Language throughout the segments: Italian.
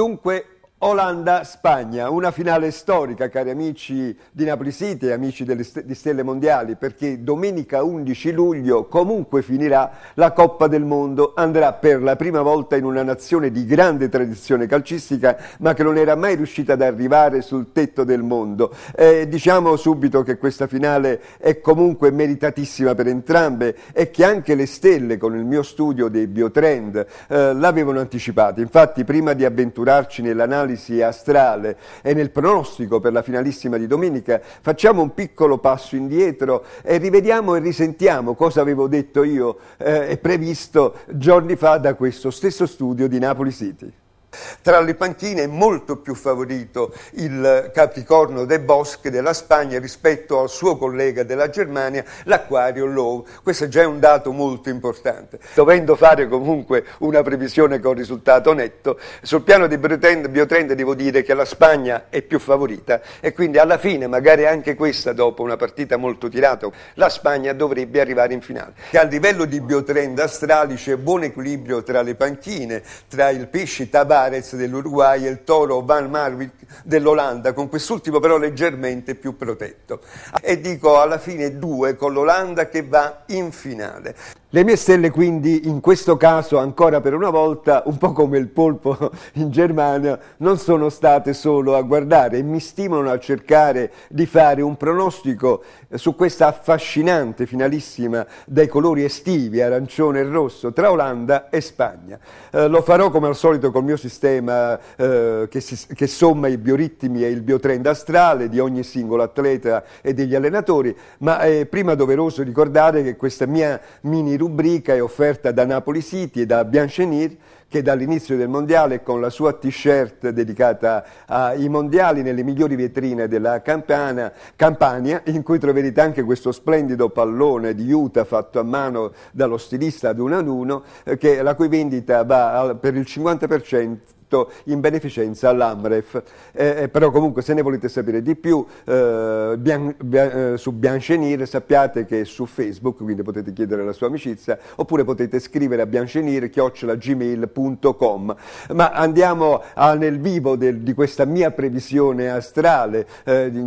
Dunque Olanda-Spagna, una finale storica cari amici di Napoli City e amici st di Stelle Mondiali perché domenica 11 luglio comunque finirà la Coppa del Mondo, andrà per la prima volta in una nazione di grande tradizione calcistica ma che non era mai riuscita ad arrivare sul tetto del mondo. Eh, diciamo subito che questa finale è comunque meritatissima per entrambe e che anche le Stelle con il mio studio dei Biotrend eh, l'avevano anticipata, infatti prima di avventurarci nell'analisi analisi astrale e nel pronostico per la finalissima di domenica, facciamo un piccolo passo indietro e rivediamo e risentiamo cosa avevo detto io eh, e eh, previsto giorni fa da questo stesso studio di Napoli City. Tra le panchine è molto più favorito il Capricorno De Bosque della Spagna rispetto al suo collega della Germania, l'Aquario Low. Questo è già un dato molto importante. Dovendo fare comunque una previsione con risultato netto, sul piano di biotrend devo dire che la Spagna è più favorita e quindi alla fine, magari anche questa dopo una partita molto tirata, la Spagna dovrebbe arrivare in finale. Che a livello di biotrend astrali c'è buon equilibrio tra le panchine, tra il pesce e tabacco Suarez dell'Uruguay e il toro Van Marwijk dell'Olanda, con quest'ultimo però leggermente più protetto. E dico alla fine due con l'Olanda che va in finale. Le mie stelle quindi in questo caso ancora per una volta, un po' come il polpo in Germania, non sono state solo a guardare e mi stimolano a cercare di fare un pronostico su questa affascinante finalissima dai colori estivi, arancione e rosso, tra Olanda e Spagna. Eh, lo farò come al solito col mio sistema eh, che, si, che somma i bioritmi e il biotrend astrale di ogni singolo atleta e degli allenatori, ma è prima doveroso ricordare che questa mia mini rubrica è offerta da Napoli City e da Bianchenir che dall'inizio del mondiale con la sua t-shirt dedicata ai mondiali nelle migliori vetrine della Campana, Campania, in cui troverete anche questo splendido pallone di Utah fatto a mano dallo stilista ad uno ad uno, eh, che, la cui vendita va al, per il 50% tutto in beneficenza all'Amref. Eh, eh, però comunque se ne volete sapere di più eh, bian, bian, eh, su Bianchenir sappiate che è su Facebook, quindi potete chiedere la sua amicizia, oppure potete scrivere a bianchenir.gmail.com. Ma andiamo a, nel vivo del, di questa mia previsione astrale, eh, di,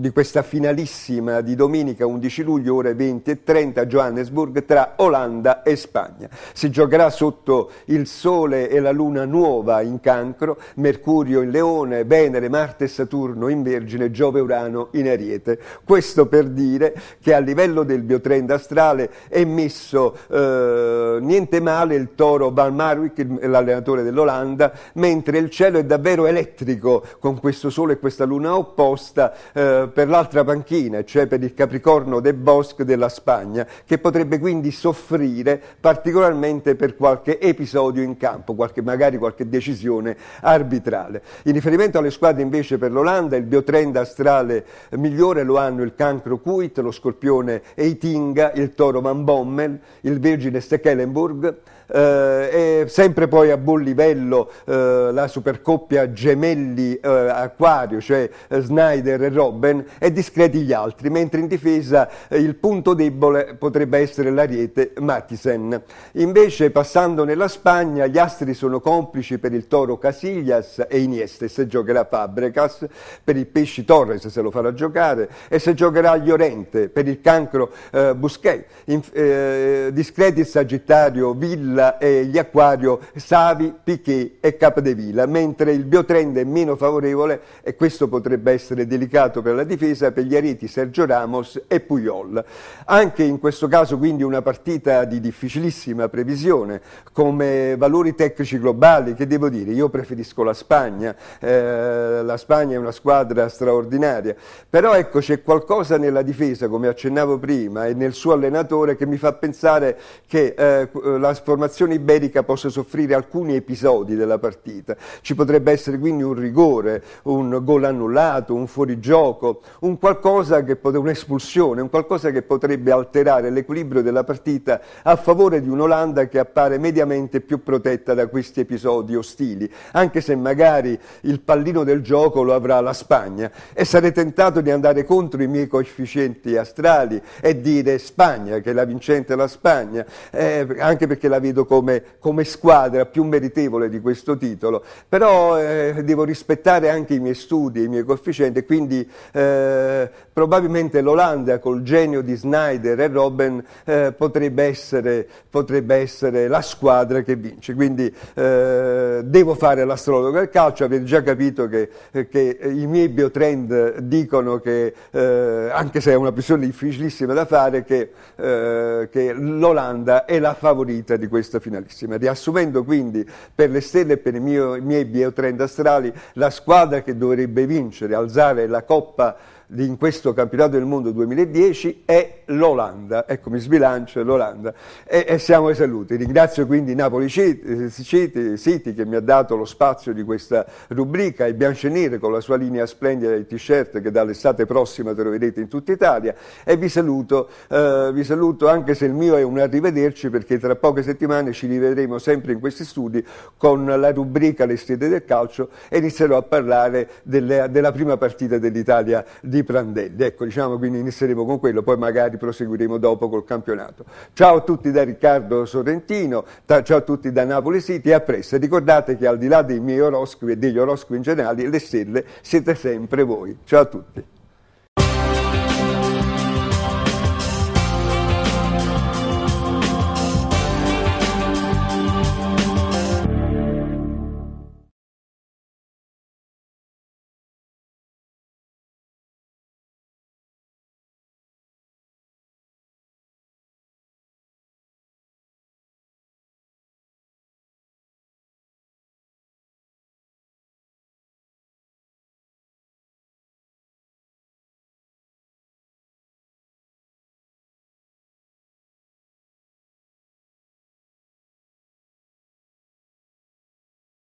di questa finalissima di domenica 11 luglio, ore 20 e 30 a Johannesburg tra Olanda e Spagna. Si giocherà sotto il sole e la luna nuova in cancro, Mercurio in leone, Venere, Marte e Saturno in Vergine, Giove e Urano in Ariete. Questo per dire che a livello del biotrend astrale è messo eh, niente male il toro Balmarwick, l'allenatore dell'Olanda, mentre il cielo è davvero elettrico con questo sole e questa luna opposta eh, per l'altra panchina, cioè per il Capricorno de Bosque della Spagna, che potrebbe quindi soffrire particolarmente per qualche episodio in campo, qualche, magari qualche decisione decisione arbitrale. In riferimento alle squadre invece per l'Olanda il biotrend astrale migliore lo hanno il cancro Kuit, lo scorpione Eitinga, il toro Van Bommel, il vergine Stekelenburg, eh, e sempre poi a buon livello eh, la supercoppia Gemelli eh, Acquario, cioè eh, Snyder e Robben, e discreti gli altri, mentre in difesa eh, il punto debole potrebbe essere l'ariete Mattisen. Invece passando nella Spagna gli astri sono complici per il toro Mauro Casillas e Iniesta se giocherà Fabregas, per il Pesci Torres se lo farà giocare e se giocherà Llorente, per il cancro eh, Busquets, in, eh, discreti Sagittario, Villa e gli Acquario, Savi, Piquet e Capdevila, mentre il biotrend è meno favorevole e questo potrebbe essere delicato per la difesa per gli Ariti, Sergio Ramos e Puyol. Anche in questo caso quindi una partita di difficilissima previsione come valori tecnici globali che devo dire io preferisco la Spagna, eh, la Spagna è una squadra straordinaria, però ecco c'è qualcosa nella difesa, come accennavo prima, e nel suo allenatore che mi fa pensare che eh, eh la formazione iberica possa soffrire alcuni episodi della partita, ci potrebbe essere quindi un rigore, un gol annullato, un fuorigioco, un qualcosa che un'espulsione, un qualcosa che potrebbe alterare l'equilibrio della partita a favore di un'Olanda che appare mediamente più protetta da questi episodi ostili piedi, anche se magari il pallino del gioco lo avrà la Spagna e sarei tentato di andare contro i miei coefficienti astrali e dire Spagna, che è la vincente la Spagna, eh, anche perché la vedo come, come, squadra più meritevole di questo titolo, però eh, devo rispettare anche i miei studi, i miei coefficienti, quindi eh, probabilmente l'Olanda col genio di Snyder e Robben eh, potrebbe essere, potrebbe essere la squadra che vince, quindi eh, devo devo fare l'astrologo del calcio, avete già capito che, che i miei biotrend dicono che, eh, anche se è una pressione difficilissima da fare, che, eh, che l'Olanda è la favorita di questa finalissima. Riassumendo quindi per le stelle e per i, mio, miei biotrend astrali, la squadra che dovrebbe vincere, alzare la coppa in questo campionato del mondo 2010 è l'Olanda, ecco mi sbilancio, è l'Olanda e, e, siamo ai saluti. Ringrazio quindi Napoli City, eh, City, City, che mi ha dato lo spazio di questa rubrica, e Biancenere con la sua linea splendida di t-shirt che dall'estate prossima troverete in tutta Italia e vi saluto, eh, vi saluto anche se il mio è un arrivederci perché tra poche settimane ci rivedremo sempre in questi studi con la rubrica Le stelle del calcio e inizierò a parlare delle, della prima partita dell'Italia di di Prandelli. Ecco, diciamo quindi inizieremo con quello, poi magari proseguiremo dopo col campionato. Ciao a tutti da Riccardo Sorrentino, ciao a tutti da Napoli City e a presto. Ricordate che al di là dei miei oroscopi e degli oroscopi in generale, le stelle siete sempre voi. Ciao a tutti.